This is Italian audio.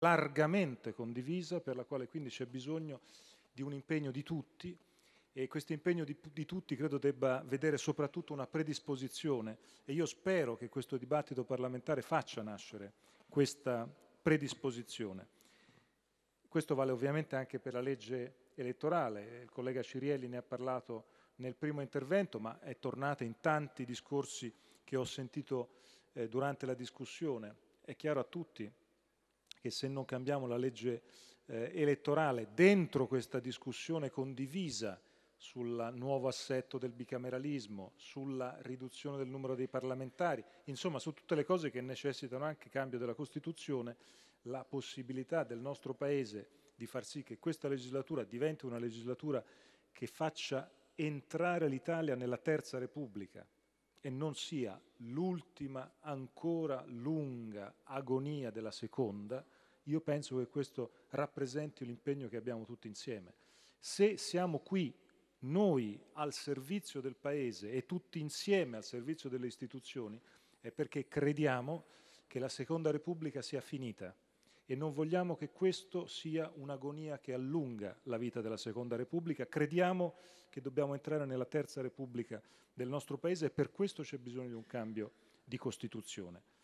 largamente condivisa, per la quale quindi c'è bisogno di un impegno di tutti e questo impegno di, di, tutti credo debba vedere soprattutto una predisposizione e io spero che questo dibattito parlamentare faccia nascere questa predisposizione. Questo vale ovviamente anche per la legge elettorale, il collega Cirielli ne ha parlato nel primo intervento, ma è tornata in tanti discorsi che ho sentito eh, durante la discussione. È chiaro a tutti che se non cambiamo la legge eh, elettorale dentro questa discussione condivisa sul nuovo assetto del bicameralismo, sulla riduzione del numero dei parlamentari, insomma su tutte le cose che necessitano anche cambio della Costituzione, la possibilità del nostro Paese di far sì che questa legislatura diventi una legislatura che faccia entrare l'Italia nella Terza Repubblica, e non sia l'ultima ancora lunga agonia della seconda, io penso che questo rappresenti l'impegno che abbiamo tutti insieme. Se siamo qui noi al servizio del Paese e tutti insieme al servizio delle istituzioni, è perché crediamo che la Seconda Repubblica sia finita e non vogliamo che questo sia un'agonia che allunga la vita della Seconda Repubblica. Crediamo che dobbiamo entrare nella Terza Repubblica del nostro Paese e per questo c'è bisogno di un cambio di Costituzione.